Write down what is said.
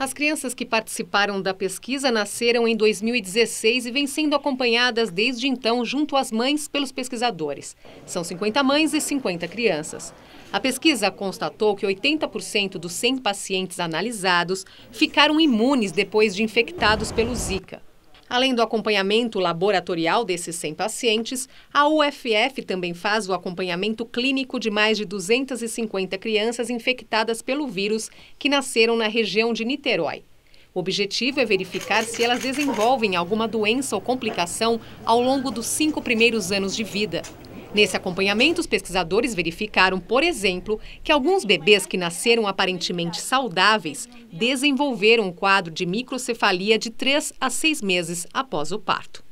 As crianças que participaram da pesquisa nasceram em 2016 e vêm sendo acompanhadas desde então junto às mães pelos pesquisadores. São 50 mães e 50 crianças. A pesquisa constatou que 80% dos 100 pacientes analisados ficaram imunes depois de infectados pelo Zika. Além do acompanhamento laboratorial desses 100 pacientes, a UFF também faz o acompanhamento clínico de mais de 250 crianças infectadas pelo vírus que nasceram na região de Niterói. O objetivo é verificar se elas desenvolvem alguma doença ou complicação ao longo dos cinco primeiros anos de vida. Nesse acompanhamento, os pesquisadores verificaram, por exemplo, que alguns bebês que nasceram aparentemente saudáveis desenvolveram um quadro de microcefalia de 3 a 6 meses após o parto.